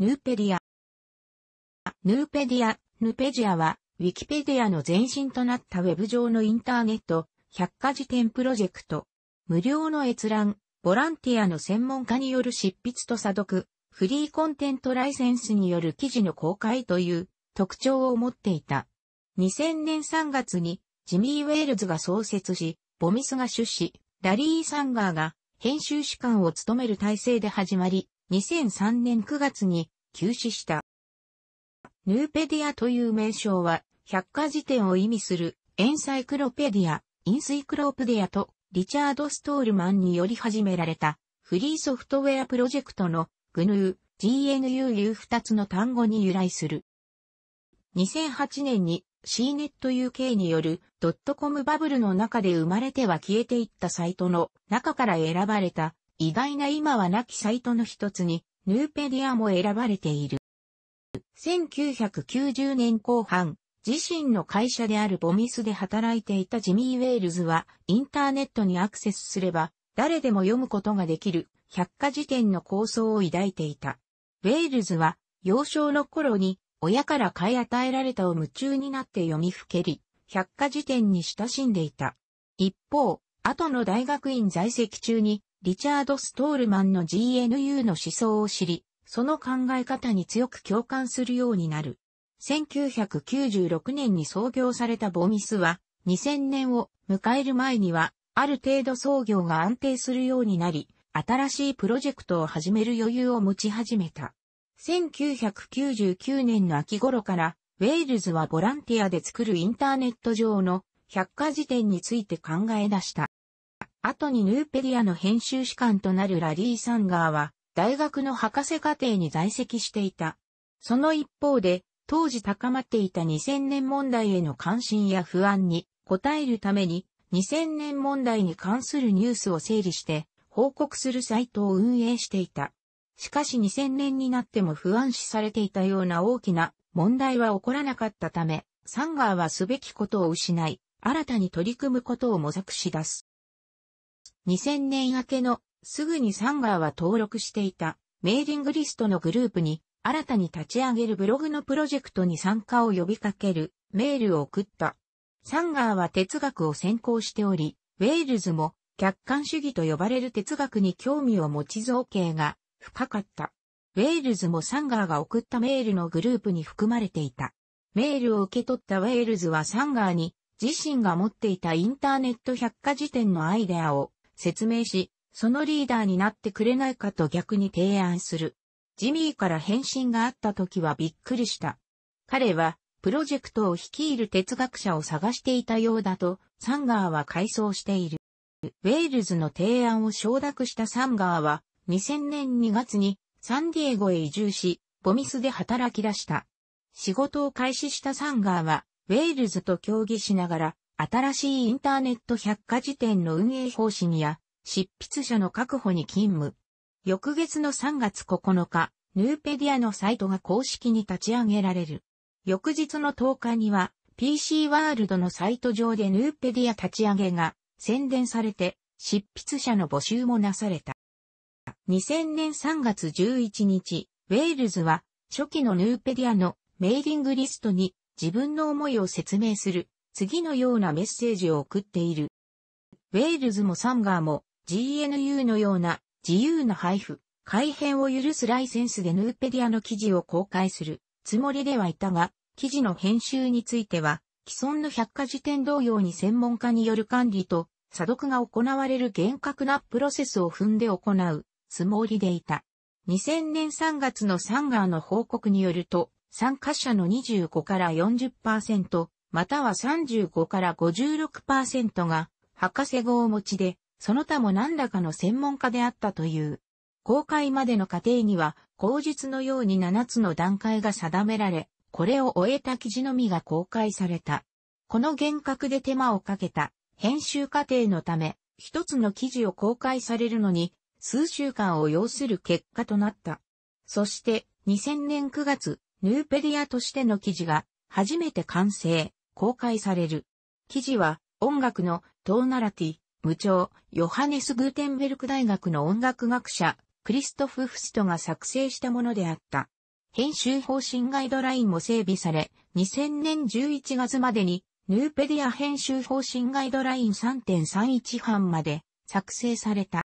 ヌーペディア。ヌーペディア、ヌペジアは、ウィキペディアの前身となったウェブ上のインターネット、百科事典プロジェクト。無料の閲覧、ボランティアの専門家による執筆と査読、フリーコンテントライセンスによる記事の公開という特徴を持っていた。2000年3月にジミー・ウェールズが創設し、ボミスが出資、ラリー・サンガーが編集士官を務める体制で始まり、2003年9月に休止した。ヌーペディアという名称は、百科事典を意味するエンサイクロペディア、インスイクロペディアとリチャード・ストールマンにより始められたフリーソフトウェアプロジェクトの GNU、GNUU2 つの単語に由来する。2008年に CNETUK によるドットコムバブルの中で生まれては消えていったサイトの中から選ばれた意外な今はなきサイトの一つに、ヌーペディアも選ばれている。1990年後半、自身の会社であるボミスで働いていたジミー・ウェールズは、インターネットにアクセスすれば、誰でも読むことができる、百科事典の構想を抱いていた。ウェールズは、幼少の頃に、親から買い与えられたを夢中になって読みふけり、百科事典に親しんでいた。一方、後の大学院在籍中に、リチャード・ストールマンの GNU の思想を知り、その考え方に強く共感するようになる。1996年に創業されたボミスは、2000年を迎える前には、ある程度創業が安定するようになり、新しいプロジェクトを始める余裕を持ち始めた。1999年の秋頃から、ウェールズはボランティアで作るインターネット上の百科事典について考え出した。後にヌーペディアの編集士官となるラリー・サンガーは、大学の博士課程に在籍していた。その一方で、当時高まっていた2000年問題への関心や不安に応えるために、2000年問題に関するニュースを整理して報告するサイトを運営していた。しかし2000年になっても不安視されていたような大きな問題は起こらなかったため、サンガーはすべきことを失い、新たに取り組むことを模索し出す。2000年明けのすぐにサンガーは登録していたメーリングリストのグループに新たに立ち上げるブログのプロジェクトに参加を呼びかけるメールを送った。サンガーは哲学を専攻しており、ウェールズも客観主義と呼ばれる哲学に興味を持ち造形が深かった。ウェールズもサンガーが送ったメールのグループに含まれていた。メールを受け取ったウェールズはサンガーに自身が持っていたインターネット百科事典のアイデアを説明し、そのリーダーになってくれないかと逆に提案する。ジミーから返信があった時はびっくりした。彼は、プロジェクトを率いる哲学者を探していたようだと、サンガーは回想している。ウェールズの提案を承諾したサンガーは、2000年2月にサンディエゴへ移住し、ボミスで働き出した。仕事を開始したサンガーは、ウェールズと協議しながら、新しいインターネット百科事典の運営方針や、執筆者の確保に勤務。翌月の3月9日、ヌーペディアのサイトが公式に立ち上げられる。翌日の10日には、PC ワールドのサイト上でヌーペディア立ち上げが宣伝されて、執筆者の募集もなされた。2000年3月11日、ウェールズは初期のヌーペディアのメーリングリストに自分の思いを説明する次のようなメッセージを送っている。ウェールズもサンガーも GNU のような自由な配布、改変を許すライセンスでヌーペディアの記事を公開するつもりではいたが、記事の編集については、既存の百科事典同様に専門家による管理と、査読が行われる厳格なプロセスを踏んで行うつもりでいた。2000年3月のサンガーの報告によると、参加者の25から40%、または35から56%が博士号持ちで、その他も何らかの専門家であったという。公開までの過程には、口述のように7つの段階が定められ、これを終えた記事のみが公開された。この厳格で手間をかけた編集過程のため、一つの記事を公開されるのに数週間を要する結果となった。そして2000年9月、ヌーペディアとしての記事が初めて完成。公開される。記事は、音楽のトーナラティ、無調、ヨハネス・グーテンベルク大学の音楽学者、クリストフ・フストが作成したものであった。編集方針ガイドラインも整備され、2000年11月までに、ヌーペディア編集方針ガイドライン3.31版まで作成された。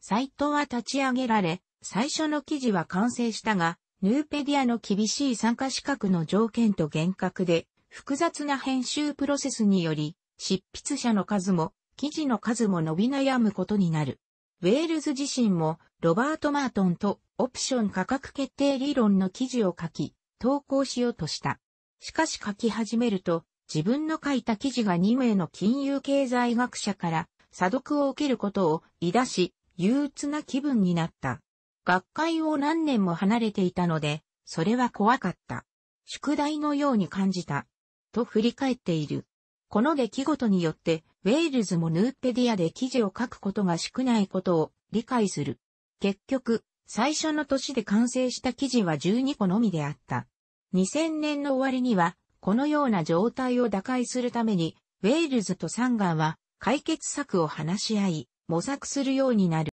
サイトは立ち上げられ、最初の記事は完成したが、ヌーペディアの厳しい参加資格の条件と厳格で、複雑な編集プロセスにより、執筆者の数も、記事の数も伸び悩むことになる。ウェールズ自身も、ロバート・マートンとオプション価格決定理論の記事を書き、投稿しようとした。しかし書き始めると、自分の書いた記事が2名の金融経済学者から査読を受けることを言い出し、憂鬱な気分になった。学会を何年も離れていたので、それは怖かった。宿題のように感じた。と振り返っている。この出来事によって、ウェールズもヌーペディアで記事を書くことが少ないことを理解する。結局、最初の年で完成した記事は12個のみであった。2000年の終わりには、このような状態を打開するために、ウェールズとサンガンは解決策を話し合い、模索するようになる。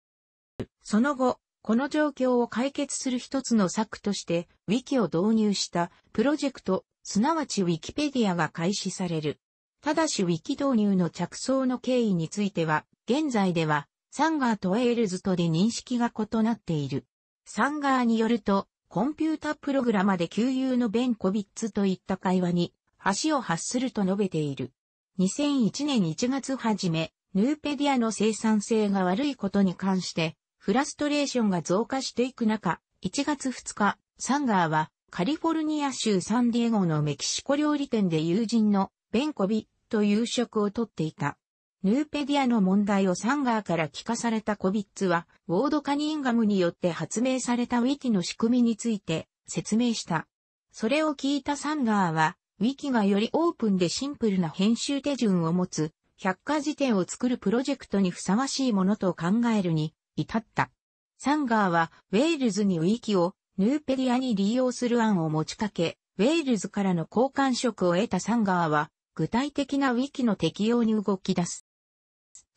その後、この状況を解決する一つの策として、ウィキを導入したプロジェクトすなわちウィキペディアが開始される。ただしウィキ導入の着想の経緯については、現在では、サンガーとエールズとで認識が異なっている。サンガーによると、コンピュータプログラマで旧友のベンコビッツといった会話に、橋を発すると述べている。2001年1月初め、ヌーペディアの生産性が悪いことに関して、フラストレーションが増加していく中、1月2日、サンガーはカリフォルニア州サンディエゴのメキシコ料理店で友人のベンコビと夕食をとっていた。ヌーペディアの問題をサンガーから聞かされたコビッツは、ウォード・カニンガムによって発明されたウィキの仕組みについて説明した。それを聞いたサンガーは、ウィキがよりオープンでシンプルな編集手順を持つ、百科事典を作るプロジェクトにふさわしいものと考えるに至った。サンガーはウェールズにウィキをヌーペディアに利用する案を持ちかけ、ウェールズからの交換職を得たサンガーは、具体的なウィキの適用に動き出す。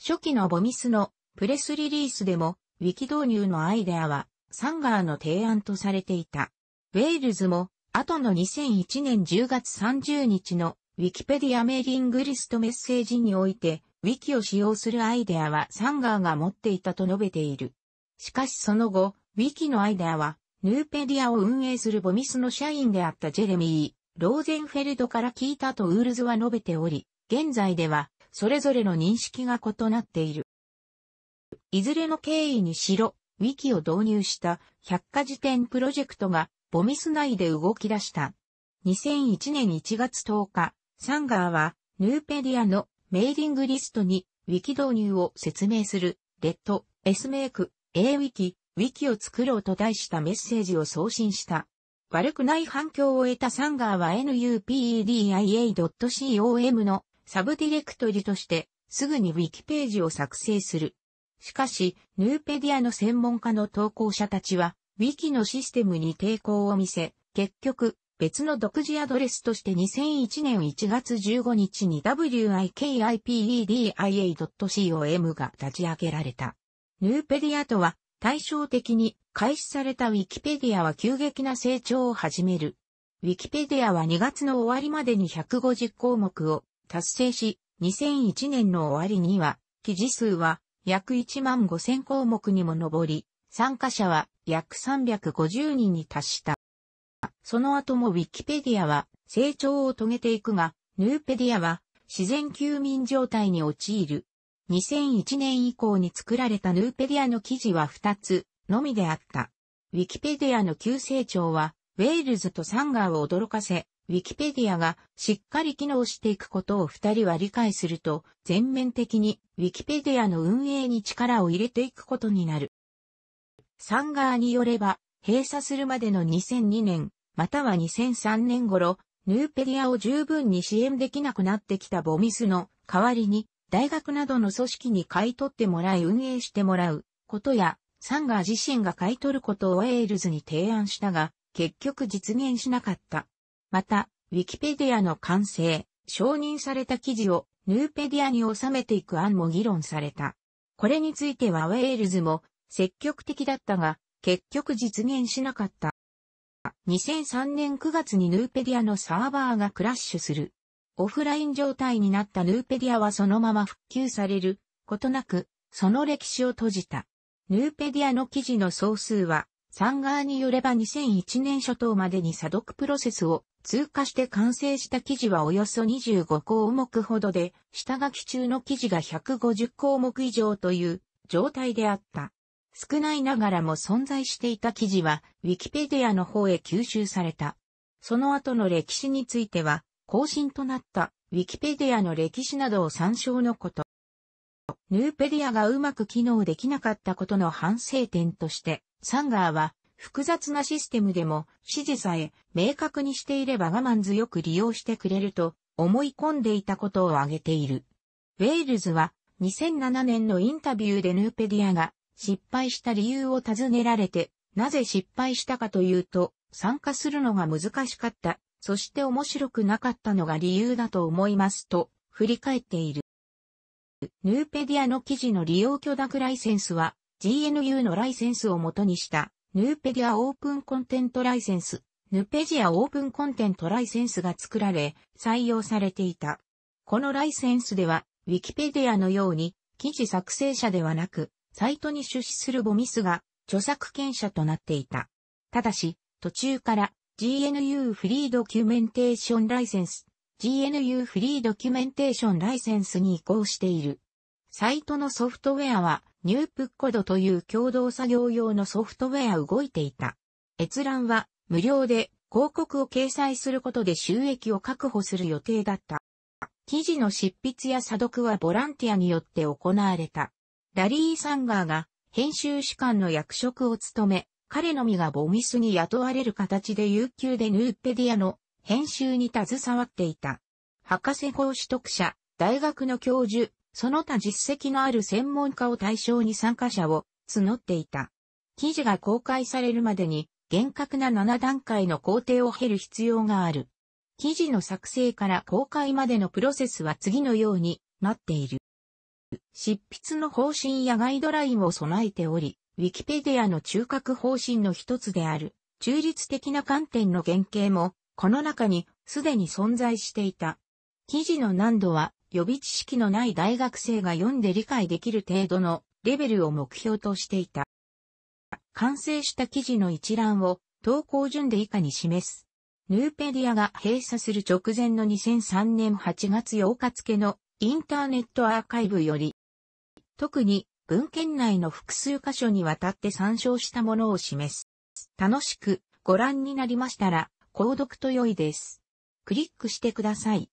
初期のボミスのプレスリリースでも、ウィキ導入のアイデアは、サンガーの提案とされていた。ウェールズも、後の2001年10月30日の、ウィキペディアメーリングリストメッセージにおいて、ウィキを使用するアイデアはサンガーが持っていたと述べている。しかしその後、ウィキのアイデアは、ヌーペディアを運営するボミスの社員であったジェレミー、ローゼンフェルドから聞いたとウールズは述べており、現在では、それぞれの認識が異なっている。いずれの経緯にしろ、ウィキを導入した百科事典プロジェクトが、ボミス内で動き出した。2001年1月10日、サンガーは、ヌーペディアのメーリングリストに、ウィキ導入を説明する、レッド、S メイク、A ウィキ、ウィキを作ろうと題したメッセージを送信した。悪くない反響を得たサンガーは nupedia.com のサブディレクトリとしてすぐにウィキページを作成する。しかし、ヌーペディアの専門家の投稿者たちは、ウィキのシステムに抵抗を見せ、結局、別の独自アドレスとして2001年1月15日に wikipedia.com が立ち上げられた。ヌーペディアとは、対照的に開始されたウィキペディアは急激な成長を始める。ウィキペディアは2月の終わりまでに150項目を達成し、2001年の終わりには、記事数は約1万5000項目にも上り、参加者は約350人に達した。その後もウィキペディアは成長を遂げていくが、ヌーペディアは自然休眠状態に陥る2001年以降に作られたヌーペディアの記事は2つのみであった。ウィキペディアの急成長は、ウェールズとサンガーを驚かせ、ウィキペディアがしっかり機能していくことを二人は理解すると、全面的にウィキペディアの運営に力を入れていくことになる。サンガーによれば、閉鎖するまでの2002年、または2003年頃、ヌーペディアを十分に支援できなくなってきたボミスの代わりに大学などの組織に買い取ってもらい運営してもらうことや、サンガー自身が買い取ることをウェールズに提案したが、結局実現しなかった。また、ウィキペディアの完成、承認された記事をヌーペディアに収めていく案も議論された。これについてはウェールズも積極的だったが、結局実現しなかった。2003年9月にヌーペディアのサーバーがクラッシュする。オフライン状態になったヌーペディアはそのまま復旧されることなく、その歴史を閉じた。ヌーペディアの記事の総数は、サンガーによれば2001年初頭までに査読プロセスを通過して完成した記事はおよそ25項目ほどで、下書き中の記事が150項目以上という状態であった。少ないながらも存在していた記事は、ウィキペディアの方へ吸収された。その後の歴史については、更新となったウィキペディアの歴史などを参照のこと。ヌーペディアがうまく機能できなかったことの反省点として、サンガーは複雑なシステムでも指示さえ明確にしていれば我慢強く利用してくれると思い込んでいたことを挙げている。ウェールズは2007年のインタビューでヌーペディアが失敗した理由を尋ねられて、なぜ失敗したかというと、参加するのが難しかったそして面白くなかったのが理由だと思いますと、振り返っている。ヌーペディアの記事の利用許諾ライセンスは、GNU のライセンスを元にした、ヌーペディアオープンコンテントライセンス、ヌペジアオープンコンテントライセンスが作られ、採用されていた。このライセンスでは、ウィキペディアのように、記事作成者ではなく、サイトに出資するボミスが、著作権者となっていた。ただし、途中から GNU フリードキュメンテーションライセンス GNU フリードキュメンテーションライセンスに移行している。サイトのソフトウェアはニュープッコドという共同作業用のソフトウェア動いていた。閲覧は無料で広告を掲載することで収益を確保する予定だった。記事の執筆や査読はボランティアによって行われた。ラリー・サンガーが編集主管の役職を務め、彼のみがボミスに雇われる形で有給でヌーペディアの編集に携わっていた。博士号取得者、大学の教授、その他実績のある専門家を対象に参加者を募っていた。記事が公開されるまでに厳格な7段階の工程を経る必要がある。記事の作成から公開までのプロセスは次のようになっている。執筆の方針やガイドラインを備えており、ウィキペディアの中核方針の一つである、中立的な観点の原型も、この中にすでに存在していた。記事の難度は、予備知識のない大学生が読んで理解できる程度のレベルを目標としていた。完成した記事の一覧を投稿順で以下に示す。ヌーペディアが閉鎖する直前の2003年8月8日付のインターネットアーカイブより、特に文献内の複数箇所にわたって参照したものを示す。楽しくご覧になりましたら、購読と良いです。クリックしてください。